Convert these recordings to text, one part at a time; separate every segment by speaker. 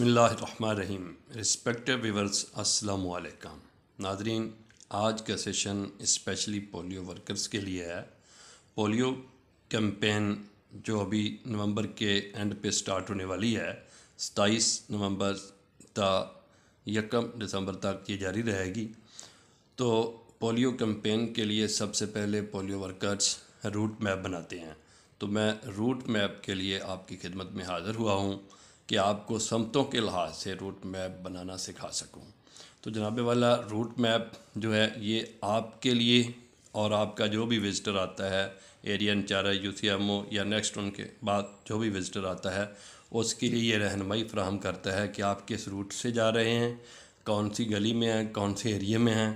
Speaker 1: बसमीम respective viewers अस्सलाम वालेकुम नाजरीन आज का सेशन स्पेशली पोलियो वर्कर्स के लिए है पोलियो कैंपेन जो अभी नवंबर के एंड पे स्टार्ट होने वाली है सताईस नवंबर ता यकम दिसंबर तक ये जारी रहेगी तो पोलियो कैंपेन के लिए सबसे पहले पोलियो वर्कर्स रूट मैप बनाते हैं तो मैं रूट मैप के लिए आपकी खिदमत में हाज़िर हुआ हूँ कि आपको समतों के लिहाज से रूट मैप बनाना सिखा सकूं तो जनाबे वाला रूट मैप जो है ये आपके लिए और आपका जो भी विज़िटर आता है area incharge U C M O या नेक्स्ट उनके बाद जो भी विज़िटर आता है उसके लिए ये रहनमई फ्राहम करता है कि आप किस रूट से जा रहे हैं कौन सी गली में हैं कौन से एरिए में हैं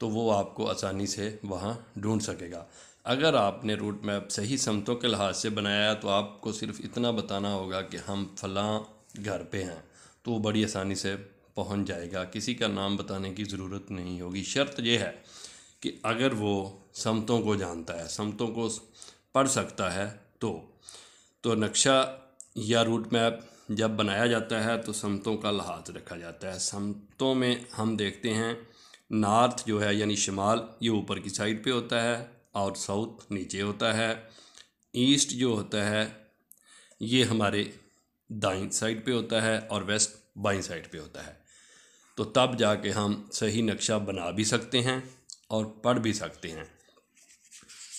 Speaker 1: तो वो आपको आसानी से वहाँ ढूंढ सकेगा अगर आपने रूट मैप सही समतों के लिहाज से बनाया तो आपको सिर्फ इतना बताना होगा कि हम फलां घर पे हैं तो बड़ी आसानी से पहुंच जाएगा किसी का नाम बताने की ज़रूरत नहीं होगी शर्त यह है कि अगर वो समतों को जानता है समतों को पढ़ सकता है तो तो नक्शा या रूट मैप जब बनाया जाता है तो समतों का लिहाज रखा जाता है समतों में हम देखते हैं नार्थ जो है यानी शिमाल ये ऊपर की साइड पे होता है और साउथ नीचे होता है ईस्ट जो होता है ये हमारे दाई साइड पे होता है और वेस्ट बाई साइड पे होता है तो तब जाके हम सही नक्शा बना भी सकते हैं और पढ़ भी सकते हैं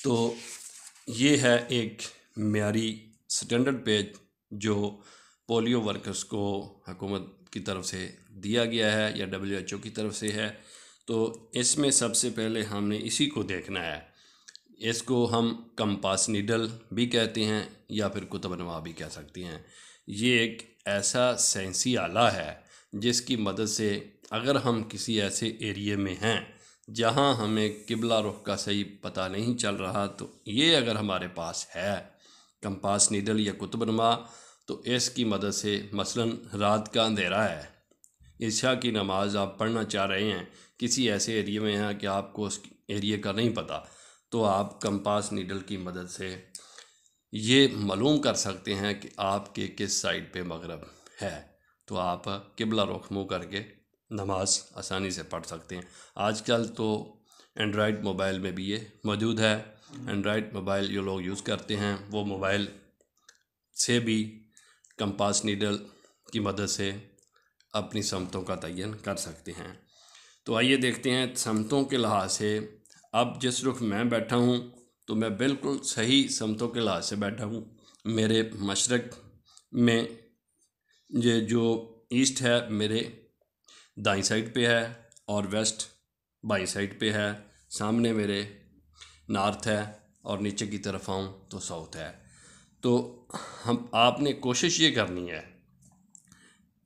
Speaker 1: तो ये है एक म्यारी स्टैंडर्ड पेज जो पोलियो वर्कर्स को हुकूमत की तरफ से दिया गया है या डब्ल्यू एच ओ की तरफ से है तो इसमें सबसे पहले हमने इसी को देखना है इसको हम कंपास नीडल भी कहते हैं या फिर कुतबनवा भी कह सकते हैं ये एक ऐसा साइंसी आला है जिसकी मदद से अगर हम किसी ऐसे एरिए में हैं जहां हमें किबला रुख का सही पता नहीं चल रहा तो ये अगर हमारे पास है कंपास नीडल या कुतबनमा तो इसकी मदद से मसलन रात का अंधेरा है ईशा की नमाज़ आप पढ़ना चाह रहे हैं किसी ऐसे एरिए में हैं कि आपको उस एरिए का नहीं पता तो आप कंपास नीडल की मदद से ये मालूम कर सकते हैं कि आपके किस साइड पे मगरब है तो आप किबला रुख मुँह करके नमाज आसानी से पढ़ सकते हैं आजकल तो एंड्रॉयड मोबाइल में भी ये मौजूद है एंड्रॉयड मोबाइल जो लोग यूज़ करते हैं वो मोबाइल से भी कंपास नीडल की मदद से अपनी समतों का तयन कर सकते हैं तो आइए देखते हैं समतों के लिहाज से अब जिस रुख मैं बैठा हूँ तो मैं बिल्कुल सही समतों के लिहाज से बैठा हूँ मेरे मशरक में ये जो ईस्ट है मेरे दाई साइड पे है और वेस्ट बाई साइड पे है सामने मेरे नॉर्थ है और नीचे की तरफ आऊँ तो साउथ है तो हम आपने कोशिश ये करनी है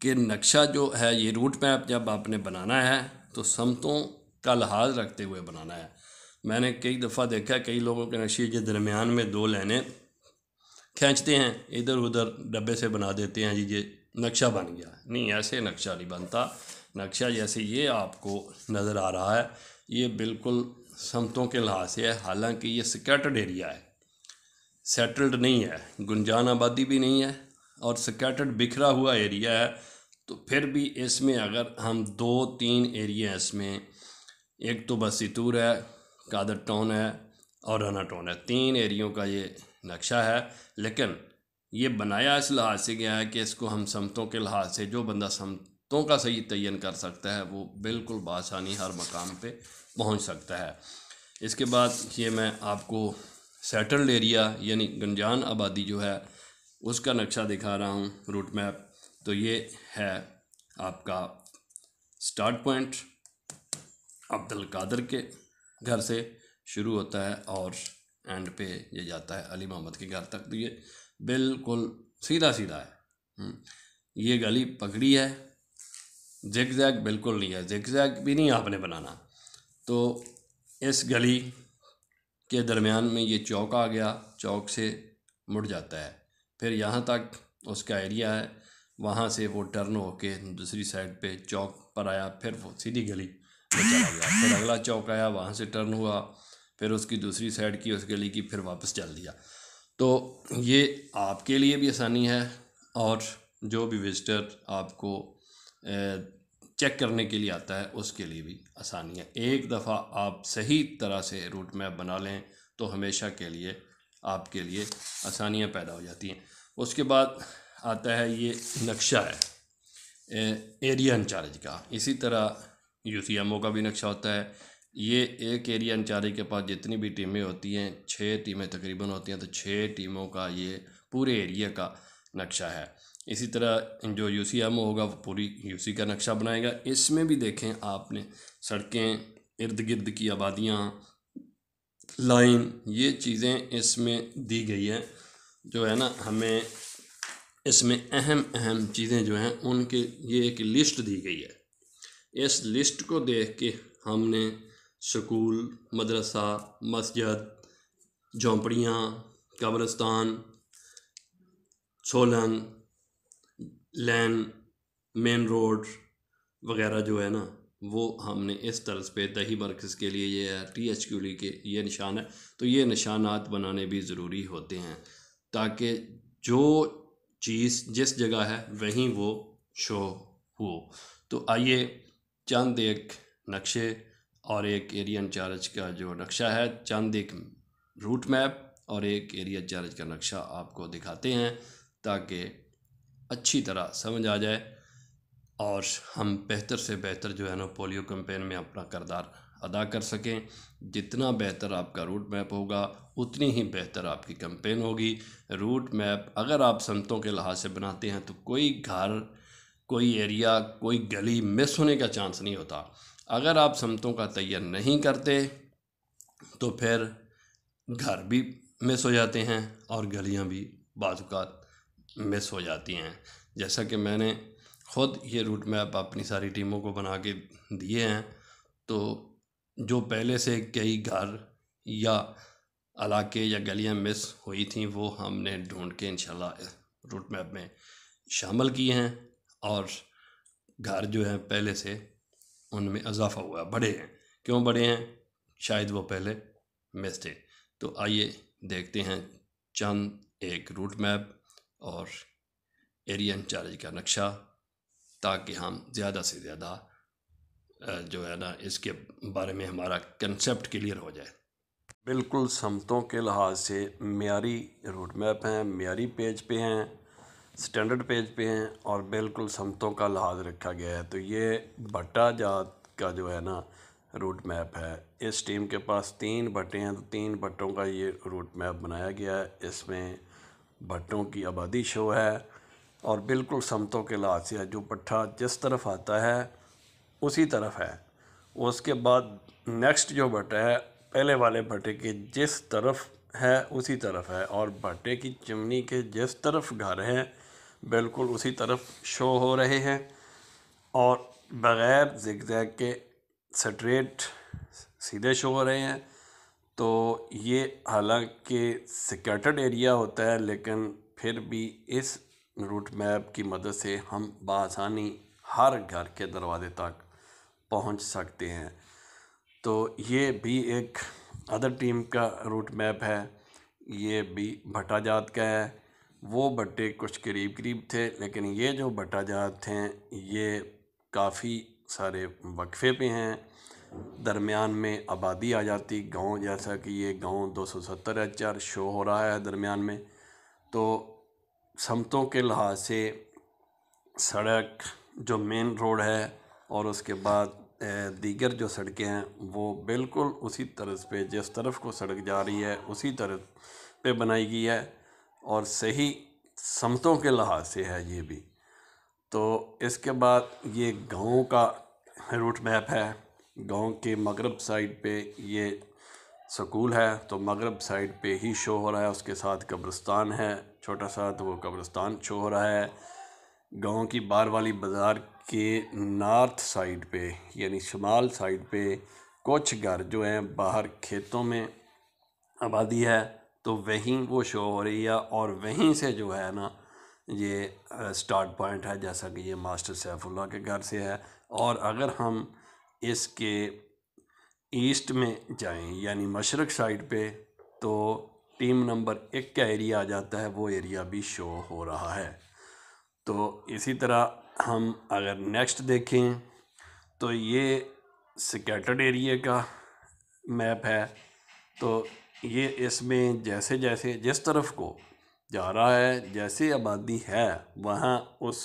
Speaker 1: कि नक्शा जो है ये रूट मैप जब आपने बनाना है तो समतों का लिहाज रखते हुए बनाना है मैंने कई दफ़ा देखा कई लोगों के नशे के दरमियान में दो लाइने खींचते हैं इधर उधर डब्बे से बना देते हैं जी ये नक्शा बन गया नहीं ऐसे नक्शा नहीं बनता नक्शा जैसे ये आपको नज़र आ रहा है ये बिल्कुल समतों के लिहाज से है हालांकि ये स्कैटर्ड एरिया है सेटल्ड नहीं है गुंजान आबादी भी नहीं है और स्कैटर्ड बिखरा हुआ एरिया है तो फिर भी इसमें अगर हम दो तीन एरिया इसमें एक तो बसीतूर है कादर टाउन है और राना टाउन है तीन एरियो का ये नक्शा है लेकिन ये बनाया इस लिहाज से गया है कि इसको हम समतों के लिहाज से जो बंदा समतों का सही तयन कर सकता है वो बिल्कुल बासानी हर मकाम पे पहुंच सकता है इसके बाद ये मैं आपको सेटल्ड एरिया यानी गंजान आबादी जो है उसका नक्शा दिखा रहा हूँ रूट मैप तो ये है आपका स्टार्ट पॉइंट अब्दुल कादर के घर से शुरू होता है और एंड पे ये जाता है अली मोहम्मद के घर तक तो ये बिल्कुल सीधा सीधा है हम्म। ये गली पकड़ी है जिग जैग बिल्कुल नहीं है जिग जैग भी नहीं आपने बनाना तो इस गली के दरमियान में ये चौक आ गया चौक से मुड़ जाता है फिर यहाँ तक उसका एरिया है वहाँ से वो टर्न होके दूसरी साइड पे चौक पर आया फिर वो सीधी गली में चला गया फिर अगला चौक आया वहाँ से टर्न हुआ फिर उसकी दूसरी साइड की उस गली की फिर वापस चल दिया तो ये आपके लिए भी आसानी है और जो भी विजिटर आपको चेक करने के लिए आता है उसके लिए भी आसानी है एक दफ़ा आप सही तरह से रूट मैप बना लें तो हमेशा के लिए आपके लिए आसानियाँ पैदा हो जाती हैं उसके बाद आता है ये नक्शा है एरिया इंचार्ज का इसी तरह यू सी एम ओ का भी नक्शा होता है ये एक एरिया इंचार्ज के पास जितनी भी टीमें होती हैं छः टीमें तकरीबन होती हैं तो छः टीमों का ये पूरे एरिया का नक्शा है इसी तरह जो यू सी एम ओ होगा वो पूरी यू सी का नक्शा बनाएगा इसमें भी देखें आपने सड़कें इर्द गिर्द की आबादियाँ लाइन ये चीज़ें इसमें दी गई हैं जो है ना हमें इसमें अहम अहम चीज़ें जो हैं उनके ये एक लिस्ट दी गई है इस लिस्ट को देख के हमने स्कूल मदरसा मस्जिद झोंपड़ियाँ कब्रस्तान सोलन लैन मेन रोड वगैरह जो है ना वो हमने इस तरह पे दही मरकज़ के लिए ये है टी एच क्यू के ये निशान है तो ये निशानात बनाने भी ज़रूरी होते हैं ताकि जो चीज़ जिस जगह है वहीं वो शो हो तो आइए चंद एक नक्शे और एक एरिया इंचार्ज का जो नक्शा है चंद एक रूट मैप और एक एरिया इंचार्ज का नक्शा आपको दिखाते हैं ताकि अच्छी तरह समझ आ जाए और हम बेहतर से बेहतर जो है ना पोलियो कैंपेन में अपना करदार अदा कर सकें जितना बेहतर आपका रूट मैप होगा उतनी ही बेहतर आपकी कैंपेन होगी रूट मैप अगर आप समतों के लिहाज से बनाते हैं तो कोई घर कोई एरिया कोई गली मिस होने का चांस नहीं होता अगर आप समतों का तैयार नहीं करते तो फिर घर भी मिस हो जाते हैं और गलियां भी बाजुकात मिस हो जाती हैं जैसा कि मैंने ख़ुद ये रूट मैप अपनी सारी टीमों को बना के दिए हैं तो जो पहले से कई घर या इलाके या गलियां मिस हुई थी वो हमने ढूंढ के इन रूट मैप में शामिल किए हैं और घर जो हैं पहले से उनमें इजाफ़ा हुआ बड़े हैं क्यों बड़े हैं शायद वो पहले मिस थे तो आइए देखते हैं चंद एक रूट मैप और एरिया इंचार्ज का नक्शा ताकि हम ज़्यादा से ज़्यादा जो है ना इसके बारे में हमारा कंसेप्ट क्लियर हो जाए
Speaker 2: बिल्कुल समतों के लिहाज से मीरी रूट मैप हैं मीरी पेज पे हैं स्टैंडर्ड पेज पे हैं और बिल्कुल समतों का लिहाज रखा गया है तो ये भट्टा जात का जो है ना रूट मैप है इस टीम के पास तीन भट्टे हैं तो तीन भट्टों का ये रूट मैप बनाया गया है इसमें भट्टों की आबादी शो है और बिल्कुल समतों के लिहाज से है जो भट्टा जिस तरफ आता है उसी तरफ है उसके बाद नेक्स्ट जो भट्टा है पहले वाले भट्टे के जिस तरफ है उसी तरफ है और भट्टे की चिमनी के जिस तरफ घर है बिल्कुल उसी तरफ शो हो रहे हैं और बग़ैर जिग जैग के स्ट्रेट सीधे शो हो रहे हैं तो ये हालांकि सिक्योर्टेड एरिया होता है लेकिन फिर भी इस रूट मैप की मदद से हम बसानी हर घर के दरवाजे तक पहुंच सकते हैं तो ये भी एक अदर टीम का रूट मैप है ये भी भट्टा जात का है वो बट्टे कुछ करीब करीब थे लेकिन ये जो बट्टा जात थे ये काफ़ी सारे वक्फे पे हैं दरमियान में आबादी आ जाती गांव जैसा कि ये गांव 270 एचआर शो हो रहा है दरमियान में तो समतों के लिहाज से सड़क जो मेन रोड है और उसके बाद दीगर जो सड़कें हैं वो बिल्कुल उसी तरफ पे जिस तरफ को सड़क जा रही है उसी तरफ पे बनाई गई है और सही समतों के लिहाज से है ये भी तो इसके बाद ये गाँव का रूट मैप है गाँव के मगरब साइड पे ये स्कूल है तो मगरब साइड पे ही शो हो रहा है उसके साथ कब्रस्तान है छोटा सा तो वो कब्रस्तान शो हो रहा है गांव की बार वाली बाज़ार के नॉर्थ साइड पे यानी शुमाल साइड पे कुछ घर जो हैं बाहर खेतों में आबादी है तो वहीं वो शो हो रही है और वहीं से जो है ना ये स्टार्ट पॉइंट है जैसा कि ये मास्टर सैफुल्ला के घर से है और अगर हम इसके ईस्ट में जाएं यानी मशरक साइड पे तो टीम नंबर एक का एरिया आ जाता है वो एरिया भी शो हो रहा है तो इसी तरह हम अगर नेक्स्ट देखें तो ये सिकेटर्ड एरिया का मैप है तो ये इसमें जैसे जैसे जिस तरफ को जा रहा है जैसे आबादी है वहाँ उस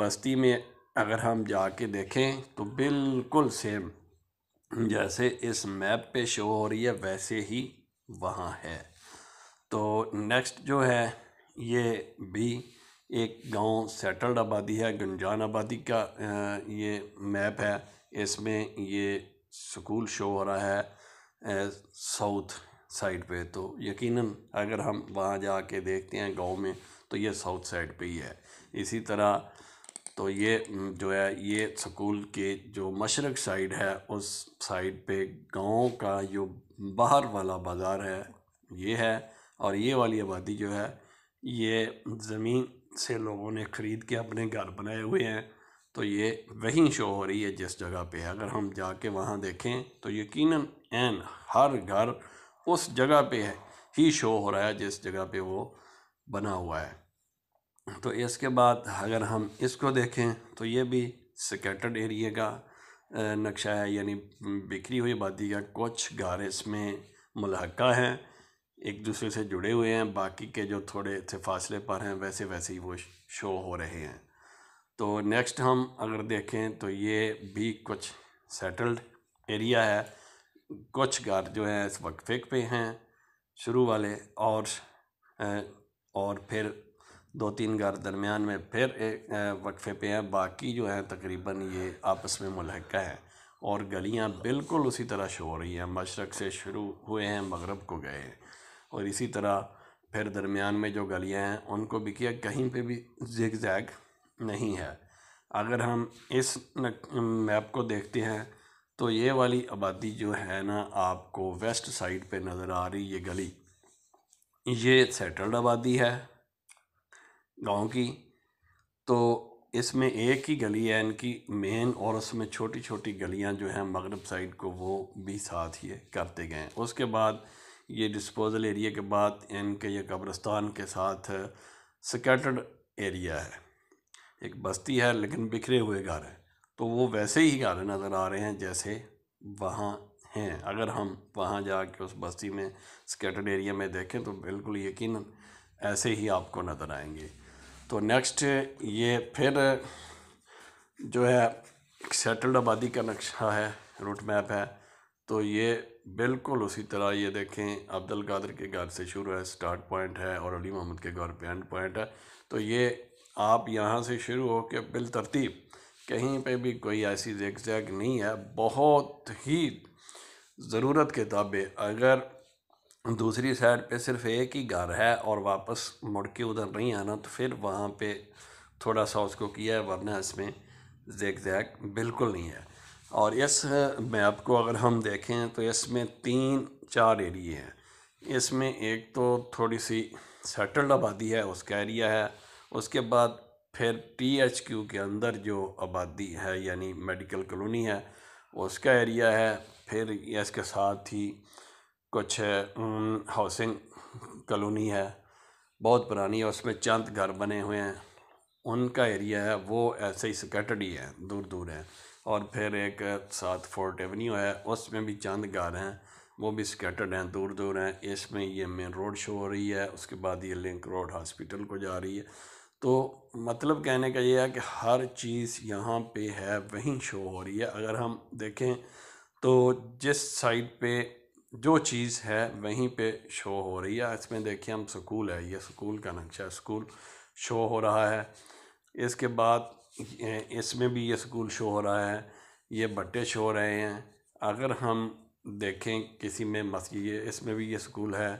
Speaker 2: बस्ती में अगर हम जाके देखें तो बिल्कुल सेम जैसे इस मैप पे शो हो रही है वैसे ही वहाँ है तो नेक्स्ट जो है ये भी एक गांव सेटल्ड आबादी है गंजान आबादी का ये मैप है इसमें ये स्कूल शो हो रहा है साउथ साइड पे तो यकीनन अगर हम वहाँ जा के देखते हैं गांव में तो ये साउथ साइड पे ही है इसी तरह तो ये जो है ये स्कूल के जो मशरक साइड है उस साइड पे गांव का जो बाहर वाला बाज़ार है ये है और ये वाली आबादी जो है ये ज़मीन से लोगों ने ख़रीद के अपने घर बनाए हुए हैं तो ये वहीं शो हो रही है जिस जगह पे अगर हम जाके वहाँ देखें तो यकीनन एन हर घर उस जगह पे है ही शो हो रहा है जिस जगह पे वो बना हुआ है तो इसके बाद अगर हम इसको देखें तो ये भी सकेटड एरिए का नक्शा है यानी बिखरी हुई आबादी का कुछ घर इसमें मुलहका हैं एक दूसरे से जुड़े हुए हैं बाकी के जो थोड़े से फासले पर हैं वैसे वैसे ही वो शो हो रहे हैं तो नेक्स्ट हम अगर देखें तो ये भी कुछ सेटल्ड एरिया है कुछ घर जो है इस फेक पे हैं शुरू वाले और और फिर दो तीन घर दरमियान में फिर एक वक्फे पे हैं बाकी जो हैं तकरीबन ये आपस में मुलहका है और गलियां बिल्कुल उसी तरह शो हो रही हैं मशरक़ से शुरू हुए हैं मगरब को गए हैं और इसी तरह फिर दरमियान में जो गलियां हैं उनको भी किया कहीं पे भी जिग जैग नहीं है अगर हम इस मैप को देखते हैं तो ये वाली आबादी जो है ना आपको वेस्ट साइड पे नज़र आ रही ये गली ये सेटल्ड आबादी है गांव की तो इसमें एक ही गली है इनकी मेन और उसमें छोटी छोटी गलियां जो हैं मगरब साइड को वो भी साथ ही करते गए उसके बाद ये डिस्पोजल एरिया के बाद इनके ये कब्रस्तान के साथ स्कैटर्ड एरिया है एक बस्ती है लेकिन बिखरे हुए घर है तो वो वैसे ही घर नज़र आ रहे हैं जैसे वहाँ हैं अगर हम वहाँ जा के उस बस्ती में स्केटर्ड एरिया में देखें तो बिल्कुल यकीन ऐसे ही आपको नज़र आएंगे तो नेक्स्ट ये फिर जो है सेटल्ड आबादी का नक्शा है रूट मैप है तो ये बिल्कुल उसी तरह ये देखें अब्दुल कादर के घर से शुरू है स्टार्ट पॉइंट है और अली मोहम्मद के घर पे एंड पॉइंट है तो ये आप यहाँ से शुरू होकर बिल तरतीब कहीं पे भी कोई ऐसी जैक जैक नहीं है बहुत ही ज़रूरत के ताबे अगर दूसरी साइड पे सिर्फ एक ही घर है और वापस मुड़ के उधर नहीं आना तो फिर वहाँ पे थोड़ा सा उसको किया है वरना इसमें जैग जैक बिल्कुल नहीं है और इस मैप को अगर हम देखें तो इसमें तीन चार एरिए हैं इसमें एक तो थोड़ी सी सेटल्ड आबादी है उसका एरिया है उसके बाद फिर टी एच क्यू के अंदर जो आबादी है यानी मेडिकल कॉलोनी है उसका एरिया है फिर इसके साथ ही कुछ हाउसिंग कॉलोनी है बहुत पुरानी है उसमें चंद घर बने हुए हैं उनका एरिया है वो ऐसे ही स्कैटर्ड ही है दूर दूर है और फिर एक साथ फोर्ट एवेन्यू है उसमें भी चंद घर हैं वो भी स्कैटर्ड हैं दूर दूर हैं इसमें ये मेन रोड शो हो रही है उसके बाद ये लिंक रोड हॉस्पिटल को जा रही है तो मतलब कहने का ये है कि हर चीज़ यहाँ पे है वहीं शो हो रही है अगर हम देखें तो जिस साइड पे जो चीज़ है वहीं पे शो हो रही है इसमें देखिए हम स्कूल है ये स्कूल का नक्शा स्कूल शो हो रहा है इसके बाद इसमें भी ये स्कूल शो हो रहा है ये बट्टे शो हो रहे हैं अगर हम देखें किसी में मस्जिद इसमें भी ये स्कूल है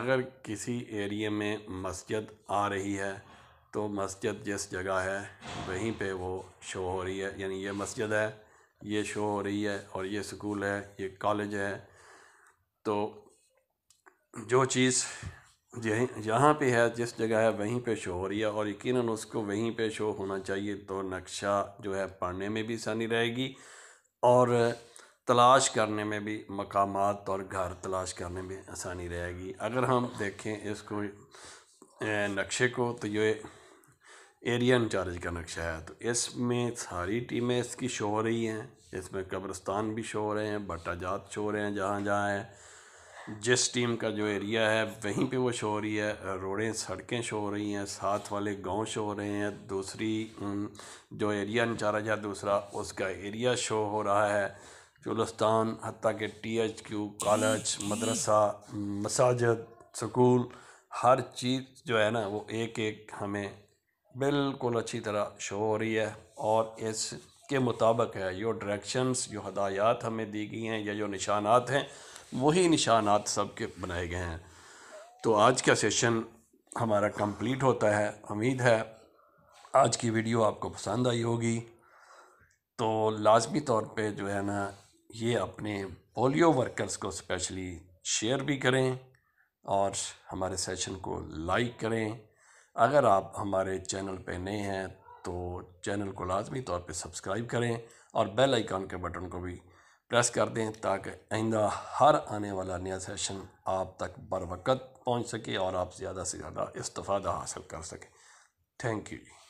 Speaker 2: अगर किसी एरिए में मस्जिद आ रही है तो मस्जिद जिस जगह है वहीं पे वो शो हो रही है यानी ये मस्जिद है ये शो हो रही है और ये स्कूल है ये कॉलेज है तो जो चीज़ यहाँ पे है जिस जगह है वहीं पे शो हो रही है और यकीन उसको वहीं पे शो होना चाहिए तो नक्शा जो है पढ़ने में भी आसानी रहेगी और तलाश करने में भी मकाम और घर तलाश करने में आसानी रहेगी अगर हम देखें इसको नक्शे को तो ये एरिया इंचार्ज का नक्शा है तो इसमें सारी टीमें इसकी शो हो रही हैं इसमें कब्रस्तान भी शो हो रहे हैं भट्टा जात शो हो रहे हैं जहाँ जहाँ है जिस टीम का जो एरिया है वहीं पे वो शो हो रही है रोडें सड़कें शो हो रही हैं साथ वाले गांव शो हो रहे हैं दूसरी जो एरिया इंचार्ज है दूसरा उसका एरिया शो हो रहा है चुलस्तान हती के टी एच क्यू कॉलेज मदरसा मसाजद स्कूल हर चीज़ जो है ना वो एक एक हमें बिल्कुल अच्छी तरह शो हो रही है और इसके मुताबिक है जो डायरेक्शंस जो हदायात हमें दी गई हैं या जो निशानात हैं वही निशानात सब के बनाए गए हैं तो आज का सेशन हमारा कंप्लीट होता है उम्मीद है आज की वीडियो आपको पसंद आई होगी तो लाजमी तौर पे जो है ना ये अपने पोलियो वर्कर्स को स्पेशली शेयर भी करें और हमारे सेशन को लाइक करें अगर आप हमारे चैनल पर नए हैं तो चैनल को लाजमी तौर पर सब्सक्राइब करें और बेल आइकॉन के बटन को भी प्रेस कर दें ताकि आइंदा हर आने वाला नया सेशन आप तक बर वक्त पहुँच सके और आप ज़्यादा से ज़्यादा इस्तादा हासिल कर सकें थैंक यू